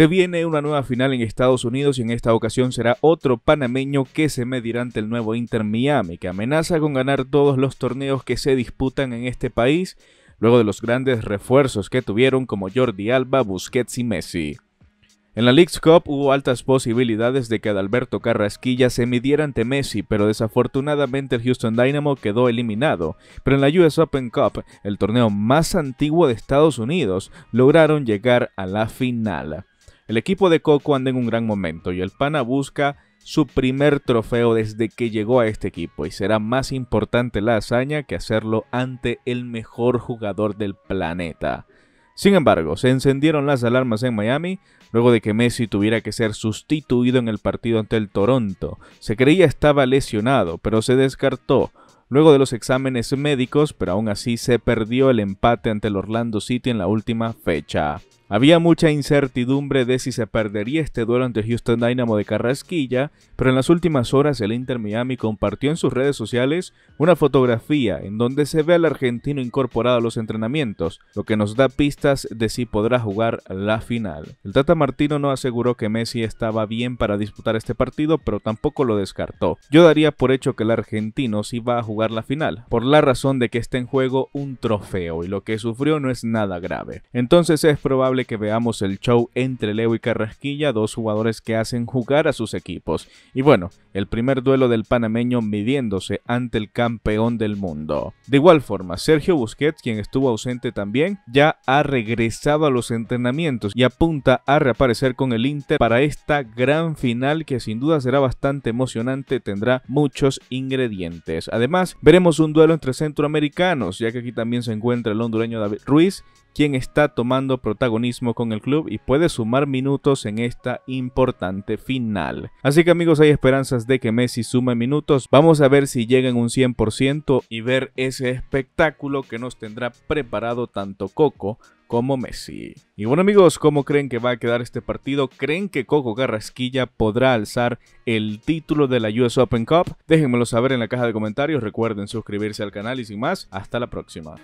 Se viene una nueva final en Estados Unidos y en esta ocasión será otro panameño que se medirá ante el nuevo Inter Miami, que amenaza con ganar todos los torneos que se disputan en este país, luego de los grandes refuerzos que tuvieron como Jordi Alba, Busquets y Messi. En la League's Cup hubo altas posibilidades de que Adalberto Carrasquilla se midiera ante Messi, pero desafortunadamente el Houston Dynamo quedó eliminado. Pero en la US Open Cup, el torneo más antiguo de Estados Unidos, lograron llegar a la final. El equipo de Coco anda en un gran momento y el Pana busca su primer trofeo desde que llegó a este equipo y será más importante la hazaña que hacerlo ante el mejor jugador del planeta. Sin embargo, se encendieron las alarmas en Miami luego de que Messi tuviera que ser sustituido en el partido ante el Toronto. Se creía estaba lesionado, pero se descartó luego de los exámenes médicos, pero aún así se perdió el empate ante el Orlando City en la última fecha. Había mucha incertidumbre de si se perdería este duelo ante Houston Dynamo de Carrasquilla, pero en las últimas horas el Inter Miami compartió en sus redes sociales una fotografía en donde se ve al argentino incorporado a los entrenamientos, lo que nos da pistas de si podrá jugar la final. El Tata Martino no aseguró que Messi estaba bien para disputar este partido, pero tampoco lo descartó. Yo daría por hecho que el argentino sí va a jugar la final, por la razón de que está en juego un trofeo y lo que sufrió no es nada grave. Entonces es probable que veamos el show entre Leo y Carrasquilla, dos jugadores que hacen jugar a sus equipos. Y bueno, el primer duelo del panameño midiéndose ante el campeón del mundo. De igual forma, Sergio Busquets, quien estuvo ausente también, ya ha regresado a los entrenamientos y apunta a reaparecer con el Inter para esta gran final que sin duda será bastante emocionante, tendrá muchos ingredientes. Además, veremos un duelo entre centroamericanos, ya que aquí también se encuentra el hondureño David Ruiz quien está tomando protagonismo con el club y puede sumar minutos en esta importante final. Así que amigos, hay esperanzas de que Messi sume minutos. Vamos a ver si llega en un 100% y ver ese espectáculo que nos tendrá preparado tanto Coco como Messi. Y bueno amigos, ¿cómo creen que va a quedar este partido? ¿Creen que Coco Garrasquilla podrá alzar el título de la US Open Cup? Déjenmelo saber en la caja de comentarios, recuerden suscribirse al canal y sin más, hasta la próxima.